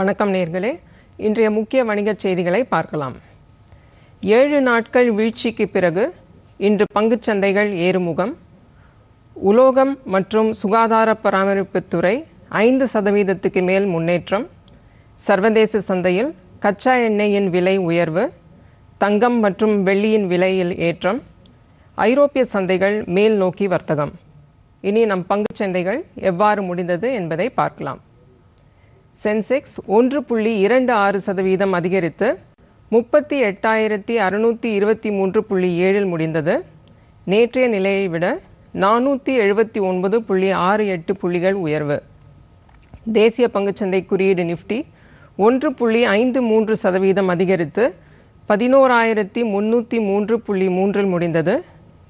வணக்கம் நேர்களே இன்றைய முக்கிய வணிகச் செய்திகளை பார்க்கலாம் ஏழு நாட்கள் வீழ்ச்சிக்கு பிறகு இன்று பங்குச்சந்தைகள் ஏறுமுகம் உலோகம் மற்றும் சுகாதார பராமரிப்புத்துறை ஐந்து சதவீதத்துக்கு மேல் முன்னேற்றம் சர்வதேச சந்தையில் கச்சா எண்ணெயின் விலை உயர்வு தங்கம் மற்றும் வெள்ளியின் விலையில் ஏற்றம் ஐரோப்பிய சந்தைகள் மேல் நோக்கி வர்த்தகம் இனி நம் பங்குச்சந்தைகள் எவ்வாறு முடிந்தது என்பதை பார்க்கலாம் சென்செக்ஸ் ஒன்று புள்ளி இரண்டு ஆறு சதவீதம் அதிகரித்து முப்பத்தி எட்டாயிரத்தி அறுநூற்றி இருபத்தி மூன்று புள்ளி ஏழில் முடிந்தது நேற்றைய நிலையை விட நானூற்றி எழுபத்தி ஒன்பது புள்ளி ஆறு எட்டு புள்ளிகள் உயர்வு தேசிய பங்குச்சந்தை குறியீடு நிஃப்டி ஒன்று புள்ளி ஐந்து மூன்று சதவீதம் அதிகரித்து பதினோராயிரத்தி முன்னூற்றி மூன்று புள்ளி மூன்றில் முடிந்தது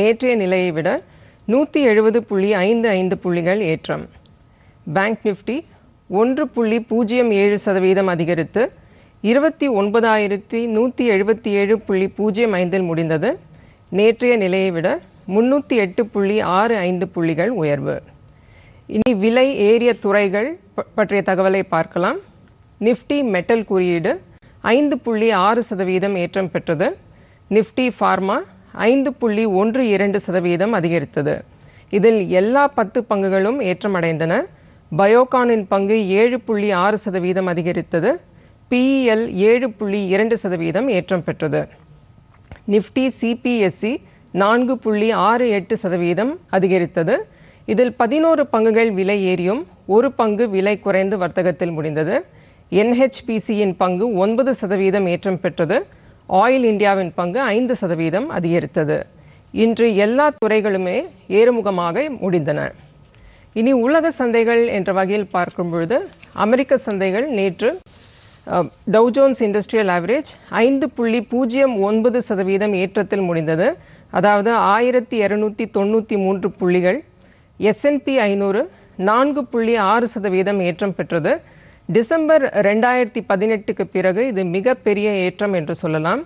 நேற்றைய நிலையை விட நூற்றி எழுபது புள்ளி ஐந்து ஐந்து புள்ளிகள் ஏற்றம் பேங்க் நிஃப்டி ஒன்று புள்ளி பூஜ்ஜியம் ஏழு சதவீதம் அதிகரித்து இருபத்தி ஒன்பதாயிரத்தி நூற்றி எழுபத்தி ஏழு புள்ளி பூஜ்ஜியம் ஐந்தில் முடிந்தது நேற்றைய நிலையை விட முன்னூற்றி எட்டு புள்ளி ஆறு ஐந்து புள்ளிகள் உயர்வு இனி விலை ஏறிய துறைகள் பற்றிய தகவலை பார்க்கலாம் நிஃப்டி மெட்டல் குறியீடு ஐந்து புள்ளி ஆறு சதவீதம் ஏற்றம் பெற்றது நிஃப்டி ஃபார்மா ஐந்து புள்ளி ஒன்று இரண்டு சதவீதம் அதிகரித்தது இதில் எல்லா பத்து பங்குகளும் ஏற்றமடைந்தன பயோகானின் பங்கு ஏழு புள்ளி ஆறு சதவீதம் அதிகரித்தது பிஇஎல் e ஏழு புள்ளி இரண்டு சதவீதம் ஏற்றம் பெற்றது நிஃப்டி சிபிஎஸ்சி e நான்கு புள்ளி ஆறு எட்டு சதவீதம் அதிகரித்தது இதில் பதினோரு பங்குகள் விலை ஏறியும் ஒரு பங்கு விலை குறைந்து வர்த்தகத்தில் முடிந்தது என்ஹெச்பிசியின் பங்கு ஒன்பது சதவீதம் ஏற்றம் பெற்றது ஆயில் இந்தியாவின் பங்கு ஐந்து சதவீதம் அதிகரித்தது இன்று எல்லா துறைகளுமே ஏறுமுகமாக முடிந்தன இனி உலக சந்தைகள் என்ற வகையில் பார்க்கும் பொழுது அமெரிக்க சந்தைகள் நேற்று டவுஜோன்ஸ் இண்டஸ்ட்ரியல் ஆவரேஜ் ஐந்து புள்ளி பூஜ்ஜியம் ஒன்பது சதவீதம் ஏற்றத்தில் முடிந்தது அதாவது ஆயிரத்தி இரநூத்தி தொண்ணூற்றி மூன்று புள்ளிகள் எஸ்என்பி ஐநூறு நான்கு புள்ளி ஆறு சதவீதம் ஏற்றம் பெற்றது டிசம்பர் ரெண்டாயிரத்தி பதினெட்டுக்கு பிறகு இது மிகப்பெரிய ஏற்றம் என்று சொல்லலாம்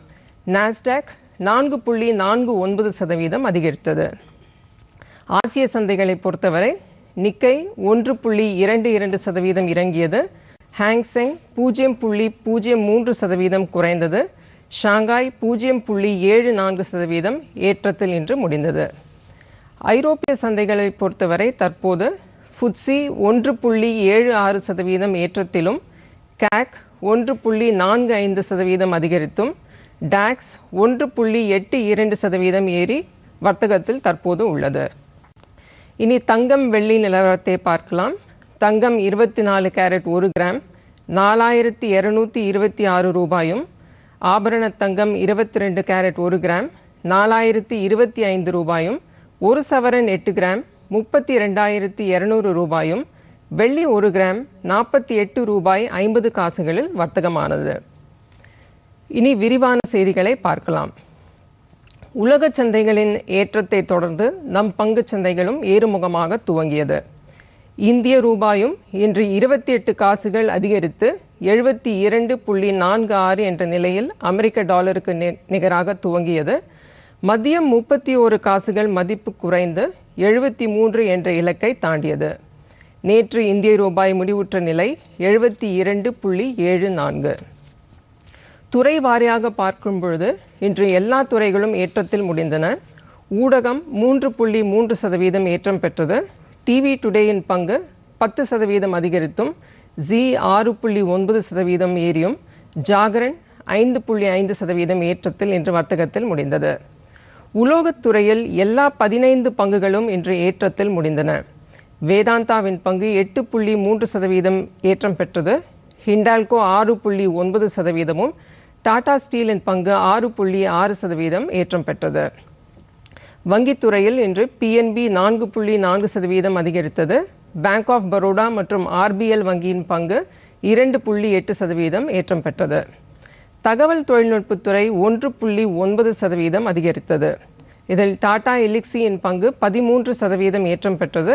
நாஸ்டாக் நான்கு புள்ளி நான்கு ஒன்பது சதவீதம் அதிகரித்தது ஆசிய சந்தைகளை பொறுத்தவரை நிக்கை ஒன்று புள்ளி இரண்டு இரண்டு சதவீதம் இறங்கியது ஹாங்செங் பூஜ்ஜியம் புள்ளி பூஜ்ஜியம் மூன்று சதவீதம் குறைந்தது ஷாங்காய் பூஜ்ஜியம் புள்ளி ஏழு நான்கு சதவீதம் ஏற்றத்தில் இன்று முடிந்தது ஐரோப்பிய சந்தைகளை பொறுத்தவரை தற்போது ஃபுட்ஸி ஒன்று புள்ளி ஏழு ஆறு சதவீதம் ஏற்றத்திலும் கேக் ஒன்று புள்ளி நான்கு ஐந்து சதவீதம் அதிகரித்தும் டாக்ஸ் ஒன்று புள்ளி எட்டு இரண்டு சதவீதம் ஏறி வர்த்தகத்தில் தற்போது உள்ளது இனி தங்கம் வெள்ளி நிலவரத்தை பார்க்கலாம் தங்கம் இருபத்தி நாலு கேரட் ஒரு கிராம் நாலாயிரத்தி இரநூத்தி இருபத்தி ஆறு ரூபாயும் ஆபரண தங்கம் இருபத்தி ரெண்டு கேரட் ஒரு கிராம் நாலாயிரத்தி இருபத்தி ஐந்து ரூபாயும் ஒரு சவரன் எட்டு கிராம் முப்பத்தி ரெண்டாயிரத்தி இரநூறு ரூபாயும் வெள்ளி ஒரு கிராம் நாற்பத்தி எட்டு ரூபாய் ஐம்பது காசுகளில் வர்த்தகமானது இனி விரிவான செய்திகளை பார்க்கலாம் உலக சந்தைகளின் ஏற்றத்தை தொடர்ந்து நம் பங்கு சந்தைகளும் ஏறுமுகமாக துவங்கியது இந்திய ரூபாயும் இன்று இருபத்தி எட்டு காசுகள் அதிகரித்து எழுபத்தி இரண்டு புள்ளி நான்கு ஆறு என்ற நிலையில் அமெரிக்க டாலருக்கு நிகராக துவங்கியது மதியம் முப்பத்தி ஓரு காசுகள் மதிப்பு குறைந்து எழுபத்தி மூன்று என்ற இலக்கை தாண்டியது நேற்று இந்திய ரூபாய் முடிவுற்ற நிலை எழுபத்தி இரண்டு புள்ளி ஏழு நான்கு துறை வாரியாக பார்க்கும் பொழுது இன்று எல்லா துறைகளும் ஏற்றத்தில் முடிந்தன ஊடகம் மூன்று புள்ளி மூன்று சதவீதம் ஏற்றம் பெற்றது டிவி டுடேயின் பங்கு பத்து சதவீதம் அதிகரித்தும் ஜி ஆறு புள்ளி ஒன்பது சதவீதம் ஏறியும் ஜாகரன் ஐந்து புள்ளி ஐந்து சதவீதம் ஏற்றத்தில் இன்று வர்த்தகத்தில் முடிந்தது உலோகத்துறையில் எல்லா பதினைந்து பங்குகளும் இன்று ஏற்றத்தில் முடிந்தன வேதாந்தாவின் பங்கு எட்டு புள்ளி மூன்று சதவீதம் ஏற்றம் பெற்றது ஹிண்டால்கோ ஆறு புள்ளி ஒன்பது சதவீதமும் டாடா ஸ்டீலின் பங்கு ஆறு புள்ளி ஆறு சதவீதம் ஏற்றம் பெற்றது வங்கித்துறையில் இன்று பிஎன்பி நான்கு புள்ளி நான்கு சதவீதம் அதிகரித்தது பேங்க் ஆஃப் பரோடா மற்றும் ஆர்பிஎல் வங்கியின் பங்கு இரண்டு புள்ளி எட்டு சதவீதம் ஏற்றம் பெற்றது தகவல் தொழில்நுட்பத்துறை ஒன்று புள்ளி ஒன்பது சதவீதம் அதிகரித்தது இதில் டாடா எலிக்ஸியின் பங்கு பதிமூன்று சதவீதம் ஏற்றம் பெற்றது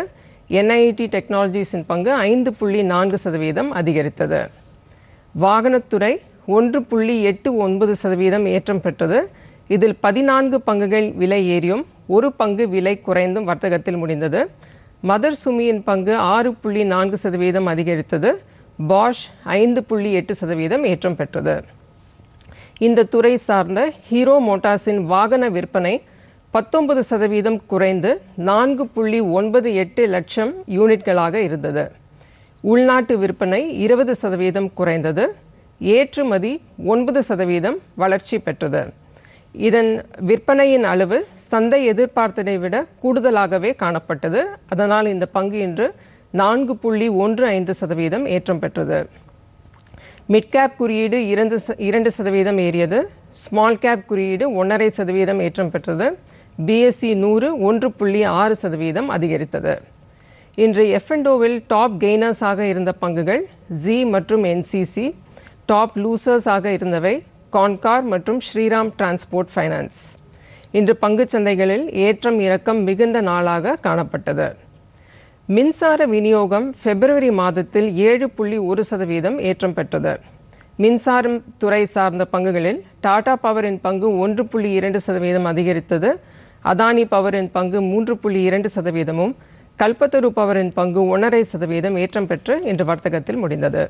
என்ஐடி டெக்னாலஜிஸின் பங்கு ஐந்து புள்ளி நான்கு சதவீதம் அதிகரித்தது வாகனத்துறை ஒன்று புள்ளி எட்டு ஒன்பது சதவீதம் ஏற்றம் பெற்றது இதில் பதினான்கு பங்குகள் விலை ஏறியும் ஒரு பங்கு விலை குறைந்தும் வர்த்தகத்தில் முடிந்தது மதர் சுமியின் பங்கு ஆறு புள்ளி நான்கு சதவீதம் அதிகரித்தது பாஷ் ஐந்து புள்ளி எட்டு சதவீதம் ஏற்றம் பெற்றது இந்த துறை சார்ந்த ஹீரோ மோட்டார்ஸின் வாகன விற்பனை பத்தொன்பது சதவீதம் குறைந்து நான்கு புள்ளி ஒன்பது எட்டு லட்சம் யூனிட்களாக இருந்தது உள்நாட்டு விற்பனை இருபது சதவீதம் குறைந்தது ஏற்றுமதி ஒன்பது சதவீதம் வளர்ச்சி பெற்றது இதன் விற்பனையின் அளவு சந்தை எதிர்பார்த்ததை விட கூடுதலாகவே காணப்பட்டது அதனால் இந்த பங்கு இன்று நான்கு புள்ளி ஒன்று ஐந்து சதவீதம் ஏற்றம் பெற்றது மிட்கேப் குறியீடு இரண்டு இரண்டு சதவீதம் ஏறியது ஸ்மால் கேப் குறியீடு ஒன்றரை சதவீதம் ஏற்றம் பெற்றது பிஎஸ்சி e நூறு ஒன்று புள்ளி ஆறு சதவீதம் அதிகரித்தது இன்று எஃப்என்டோவில் டாப் கெய்னர்ஸாக இருந்த பங்குகள் ஜி மற்றும் என்சிசி டாப் லூசர்ஸாக இருந்தவை கான்கார் மற்றும் ஸ்ரீராம் டிரான்ஸ்போர்ட் ஃபைனான்ஸ் இன்று சந்தைகளில் ஏற்றம் இறக்கம் மிகுந்த நாளாக காணப்பட்டது மின்சார விநியோகம் பிப்ரவரி மாதத்தில் ஏழு புள்ளி ஒரு சதவீதம் ஏற்றம் பெற்றது மின்சாரம் துறை சார்ந்த பங்குகளில் டாடா பவரின் பங்கு ஒன்று புள்ளி இரண்டு சதவீதம் அதிகரித்தது அதானி பவரின் பங்கு மூன்று புள்ளி இரண்டு சதவீதமும் கல்பத்தரு பவரின் பங்கு ஒன்றரை சதவீதம் ஏற்றம் பெற்று இன்று வர்த்தகத்தில் முடிந்தது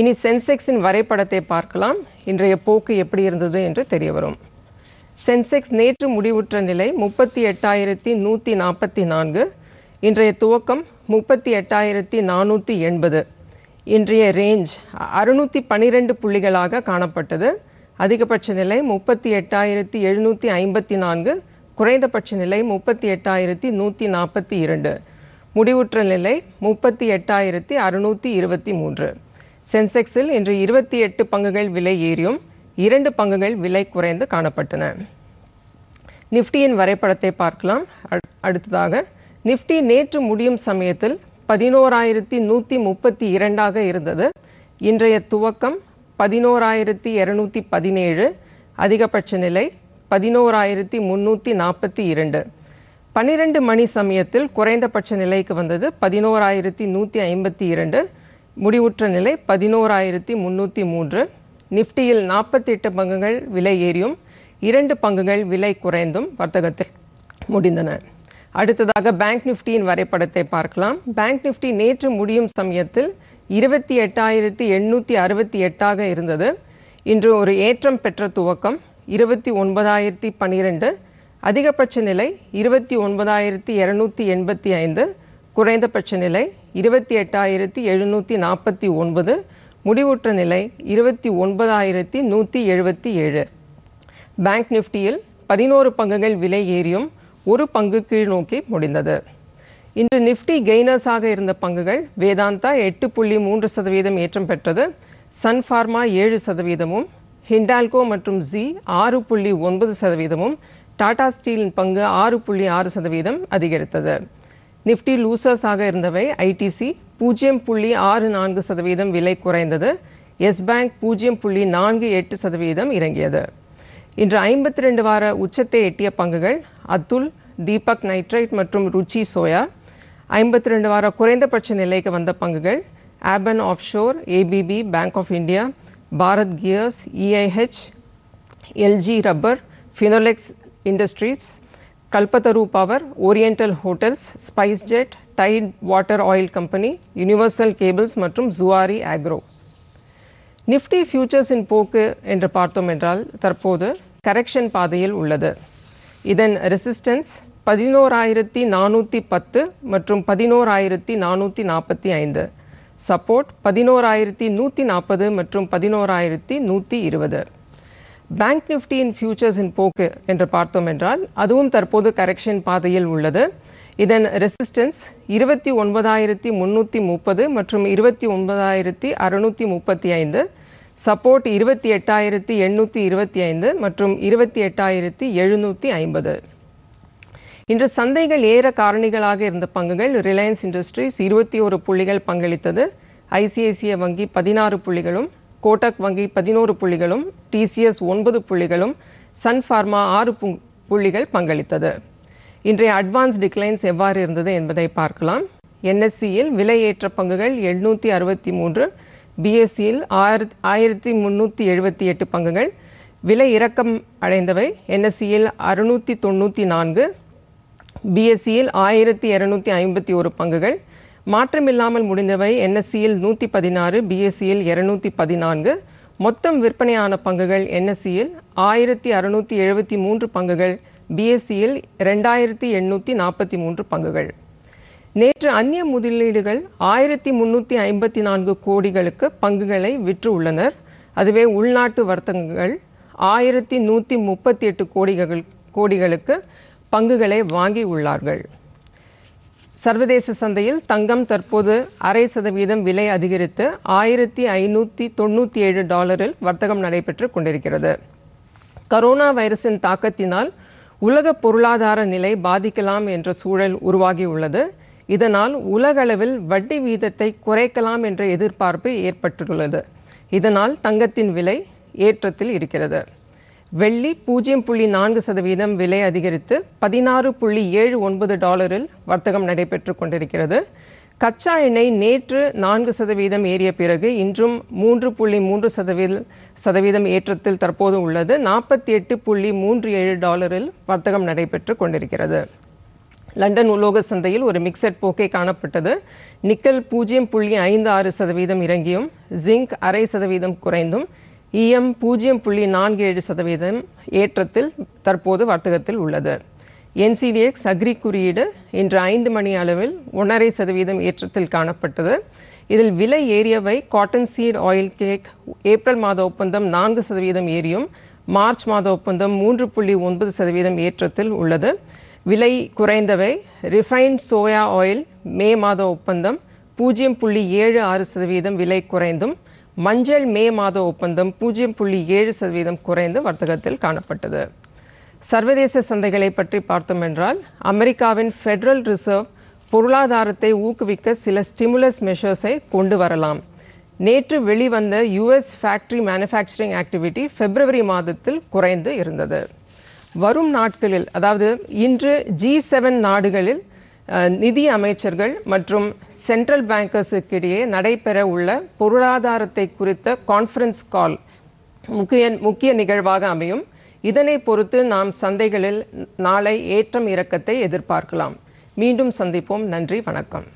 இனி சென்செக்ஸின் வரைபடத்தை பார்க்கலாம் இன்றைய போக்கு எப்படி இருந்தது என்று தெரிய வரும் சென்செக்ஸ் நேற்று முடிவுற்ற நிலை முப்பத்தி எட்டாயிரத்தி நூற்றி நாற்பத்தி நான்கு இன்றைய துவக்கம் முப்பத்தி எட்டாயிரத்தி நானூற்றி எண்பது இன்றைய ரேஞ்ச் அறுநூற்றி பன்னிரெண்டு புள்ளிகளாக காணப்பட்டது அதிகபட்ச நிலை முப்பத்தி எட்டாயிரத்தி எழுநூற்றி ஐம்பத்தி நான்கு குறைந்தபட்ச நிலை முப்பத்தி எட்டாயிரத்தி நூற்றி நாற்பத்தி இரண்டு முடிவுற்ற நிலை முப்பத்தி எட்டாயிரத்தி அறுநூற்றி இருபத்தி மூன்று சென்செக்ஸில் இன்று இருபத்தி எட்டு பங்குகள் விலை ஏறியும் இரண்டு பங்குகள் விலை குறைந்து காணப்பட்டன நிஃப்டியின் வரைபடத்தை பார்க்கலாம் அடுத்ததாக நிஃப்டி நேற்று முடியும் சமயத்தில் பதினோராயிரத்தி நூற்றி முப்பத்தி இரண்டாக இருந்தது இன்றைய துவக்கம் பதினோராயிரத்தி இரநூத்தி பதினேழு அதிகபட்ச நிலை பதினோராயிரத்தி முந்நூற்றி நாற்பத்தி இரண்டு பன்னிரெண்டு மணி சமயத்தில் குறைந்தபட்ச நிலைக்கு வந்தது பதினோராயிரத்தி நூற்றி ஐம்பத்தி இரண்டு முடிவுற்ற நிலை பதினோராயிரத்தி முன்னூற்றி மூன்று நிஃப்டியில் நாற்பத்தி எட்டு பங்குகள் விலை ஏறியும் இரண்டு பங்குகள் விலை குறைந்தும் வர்த்தகத்தில் முடிந்தன அடுத்ததாக பேங்க் நிஃப்டியின் வரைபடத்தை பார்க்கலாம் பேங்க் நிஃப்டி நேற்று முடியும் சமயத்தில் இருபத்தி எட்டாயிரத்தி எண்ணூற்றி அறுபத்தி எட்டாக இருந்தது இன்று ஒரு ஏற்றம் பெற்ற துவக்கம் இருபத்தி ஒன்பதாயிரத்தி பன்னிரெண்டு அதிகபட்ச நிலை இருபத்தி ஒன்பதாயிரத்தி இரநூத்தி எண்பத்தி ஐந்து குறைந்தபட்ச நிலை இருபத்தி எட்டாயிரத்தி எழுநூற்றி நாற்பத்தி ஒன்பது முடிவுற்ற நிலை இருபத்தி ஒன்பதாயிரத்தி நூற்றி எழுபத்தி ஏழு பேங்க் நிஃப்டியில் பதினோரு பங்குகள் விலை ஏறியும் ஒரு பங்கு கீழ் நோக்கி முடிந்தது இன்று நிஃப்டி கெய்னர்ஸாக இருந்த பங்குகள் வேதாந்தா எட்டு புள்ளி மூன்று சதவீதம் ஏற்றம் பெற்றது சன் ஃபார்மா ஏழு சதவீதமும் ஹிண்டால்கோ மற்றும் ஜி ஆறு புள்ளி ஒன்பது சதவீதமும் டாடா ஸ்டீலின் பங்கு ஆறு புள்ளி ஆறு சதவீதம் அதிகரித்தது நிஃப்டி லூசர்ஸாக இருந்தவை ஐடிசி பூஜ்ஜியம் புள்ளி ஆறு நான்கு சதவீதம் விலை குறைந்தது எஸ் பேங்க் பூஜ்ஜியம் புள்ளி நான்கு எட்டு சதவீதம் இறங்கியது இன்று ஐம்பத்தி ரெண்டு வார உச்சத்தை எட்டிய பங்குகள் அதுல் தீபக் நைட்ரைட் மற்றும் ருச்சி சோயா ஐம்பத்தி ரெண்டு வார குறைந்தபட்ச நிலைக்கு வந்த பங்குகள் Aban offshore ABB bank of India Bharat gears EIH LG rubber Finolex industries power Power, hotels spice jet tide water oil company universal cables மற்றும் ஜுவாரி ஆக்ரோ நிஃப்டி ஃபியூச்சர்ஸின் போக்கு என்று பார்த்தோம் என்றால் தற்போது கரெக்ஷன் பாதையில் உள்ளது இதன் ரெசிஸ்டன்ஸ் பதினோராயிரத்தி நானூற்றி பத்து மற்றும் பதினோராயிரத்தி நானூற்றி நாற்பத்தி ஐந்து சப்போர்ட் பதினோராயிரத்தி நூற்றி நாற்பது மற்றும் பதினோராயிரத்தி நூற்றி இருபது பேங்க் நிஃப்டியின் ஃபியூச்சர்ஸ் இன் போக்கு என்று பார்த்தோம் என்றால் அதுவும் தற்போது கரெக்ஷன் பாதையில் உள்ளது இதன் ரெசிஸ்டன்ஸ் இருபத்தி ஒன்பதாயிரத்தி முன்னூற்றி முப்பது மற்றும் இருபத்தி ஒன்பதாயிரத்தி அறுநூற்றி முப்பத்தி ஐந்து சப்போர்ட் இருபத்தி எட்டாயிரத்தி எண்ணூற்றி இருபத்தி ஐந்து மற்றும் இருபத்தி எட்டாயிரத்தி எழுநூற்றி ஐம்பது இன்று சந்தைகள் ஏற காரணிகளாக இருந்த பங்குகள் ரிலையன்ஸ் இண்டஸ்ட்ரீஸ் இருபத்தி ஒரு புள்ளிகள் பங்களித்தது ஐசிஐசிஐ வங்கி பதினாறு புள்ளிகளும் கோட்டக் வங்கி பதினோரு புள்ளிகளும் டிசிஎஸ் ஒன்பது புள்ளிகளும் சன் ஃபார்மா ஆறு புள்ளிகள் பங்களித்தது இன்றைய அட்வான்ஸ் டிக்ளைன்ஸ் எவ்வாறு இருந்தது என்பதை பார்க்கலாம் என்எஸ்சியில் e விலை ஏற்ற பங்குகள் எழுநூற்றி அறுபத்தி மூன்று பிஎஸ்சியில் e ஆயிரத்தி ஆயிரத்தி முந்நூற்றி எழுபத்தி எட்டு பங்குகள் விலை இறக்கம் அடைந்தவை என்எஸ்சியில் e அறுநூற்றி தொண்ணூற்றி நான்கு பிஎஸ்சியில் ஆயிரத்தி இரநூத்தி ஐம்பத்தி ஒரு பங்குகள் மாற்றமில்லாமல் முடிந்தவை என்எஸ்சியில் நூற்றி பதினாறு பிஎஸ்சியில் இருநூத்தி பதினான்கு மொத்தம் விற்பனையான பங்குகள் என்எஸ்சியில் ஆயிரத்தி அறுநூற்றி எழுபத்தி மூன்று பங்குகள் பிஎஸ்சியில் ரெண்டாயிரத்தி எண்ணூற்றி நாற்பத்தி மூன்று பங்குகள் நேற்று அந்நிய முதலீடுகள் ஆயிரத்தி முந்நூற்றி ஐம்பத்தி நான்கு கோடிகளுக்கு பங்குகளை விற்று உள்ளனர் அதுவே உள்நாட்டு வர்த்தகங்கள் ஆயிரத்தி நூற்றி முப்பத்தி எட்டு கோடிகள் கோடிகளுக்கு பங்குகளை வாங்கி உள்ளார்கள் சர்வதேச சந்தையில் தங்கம் தற்போது அரை சதவீதம் விலை அதிகரித்து ஆயிரத்தி ஐநூற்றி தொண்ணூற்றி ஏழு டாலரில் வர்த்தகம் நடைபெற்று கொண்டிருக்கிறது கரோனா வைரஸின் தாக்கத்தினால் உலக பொருளாதார நிலை பாதிக்கலாம் என்ற சூழல் உருவாகியுள்ளது இதனால் உலகளவில் வட்டி வீதத்தை குறைக்கலாம் என்ற எதிர்பார்ப்பு ஏற்பட்டுள்ளது இதனால் தங்கத்தின் விலை ஏற்றத்தில் இருக்கிறது வெள்ளி பூஜ்ஜியம் புள்ளி நான்கு சதவீதம் விலை அதிகரித்து பதினாறு புள்ளி ஏழு ஒன்பது டாலரில் வர்த்தகம் நடைபெற்று கொண்டிருக்கிறது கச்சா எண்ணெய் நேற்று நான்கு சதவீதம் ஏறிய பிறகு இன்றும் மூன்று புள்ளி மூன்று சதவீத சதவீதம் ஏற்றத்தில் தற்போது உள்ளது நாற்பத்தி எட்டு புள்ளி மூன்று ஏழு டாலரில் வர்த்தகம் நடைபெற்று கொண்டிருக்கிறது லண்டன் உலோக சந்தையில் ஒரு மிக்சட் போக்கை காணப்பட்டது நிக்கல் பூஜ்ஜியம் புள்ளி ஐந்து ஆறு சதவீதம் இறங்கியும் ஜிங்க் அரை சதவீதம் குறைந்தும் இஎம் பூஜ்ஜியம் புள்ளி நான்கு ஏழு சதவீதம் ஏற்றத்தில் தற்போது வர்த்தகத்தில் உள்ளது என்சிடிஎக்ஸ் அக்ரி குறியீடு இன்று ஐந்து மணி அளவில் ஒன்றரை சதவீதம் ஏற்றத்தில் காணப்பட்டது இதில் விலை ஏறியவை cotton seed oil cake April மாத ஒப்பந்தம் நான்கு சதவீதம் ஏரியும் மார்ச் மாத ஒப்பந்தம் மூன்று புள்ளி ஒன்பது சதவீதம் ஏற்றத்தில் உள்ளது விலை குறைந்தவை ரிஃபைன்ட் சோயா ஆயில் மே மாத ஒப்பந்தம் பூஜ்ஜியம் புள்ளி ஏழு ஆறு சதவீதம் விலை குறைந்தும் மஞ்சள் மே மாத ஒப்பந்தம் பூஜ்ஜியம் புள்ளி ஏழு சதவீதம் குறைந்து வர்த்தகத்தில் காணப்பட்டது சர்வதேச சந்தைகளை பற்றி பார்த்தோம் என்றால் அமெரிக்காவின் ஃபெடரல் ரிசர்வ் பொருளாதாரத்தை ஊக்குவிக்க சில ஸ்டிமுலஸ் மெஷர்ஸை கொண்டு வரலாம் நேற்று வெளிவந்த US factory manufacturing activity February மாதத்தில் குறைந்து இருந்தது வரும் நாட்களில் அதாவது இன்று ஜி செவன் நாடுகளில் நிதி அமைச்சர்கள் மற்றும் சென்ட்ரல் பேங்கர்ஸுக்கு இடையே நடைபெற உள்ள பொருளாதாரத்தை குறித்த கான்ஃபரன்ஸ் கால் முக்கிய முக்கிய நிகழ்வாக அமையும் இதனை பொறுத்து நாம் சந்தைகளில் நாளை ஏற்றம் இறக்கத்தை எதிர்பார்க்கலாம் மீண்டும் சந்திப்போம் நன்றி வணக்கம்